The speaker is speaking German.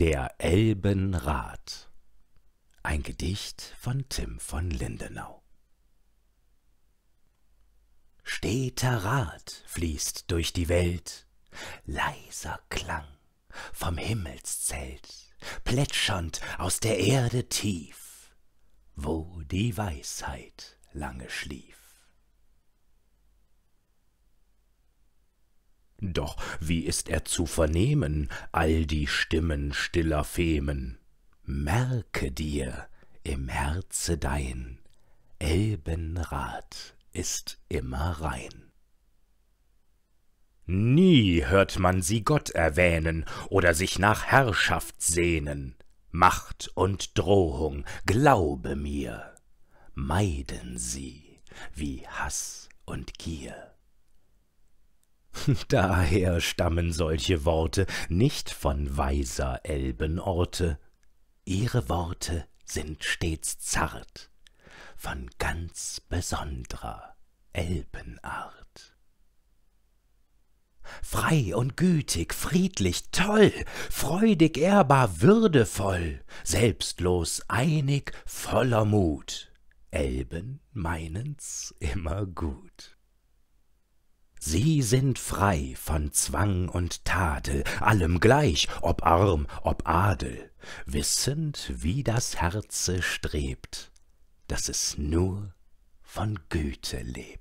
Der Elbenrat. Ein Gedicht von Tim von Lindenau. Steter Rat fließt durch die Welt, leiser Klang vom Himmelszelt, plätschernd aus der Erde tief, wo die Weisheit lange schlief. Doch wie ist er zu vernehmen, all die Stimmen stiller Femen? Merke dir im Herze dein, Elbenrat ist immer rein. Nie hört man sie Gott erwähnen oder sich nach Herrschaft sehnen. Macht und Drohung, glaube mir, meiden sie wie Hass und Gier. daher stammen solche worte nicht von weiser elbenorte ihre worte sind stets zart von ganz besondrer elbenart frei und gütig friedlich toll freudig ehrbar würdevoll selbstlos einig voller mut elben meinen's immer gut Sie sind frei von Zwang und Tadel, allem gleich, ob arm, ob Adel, wissend, wie das Herze strebt, dass es nur von Güte lebt.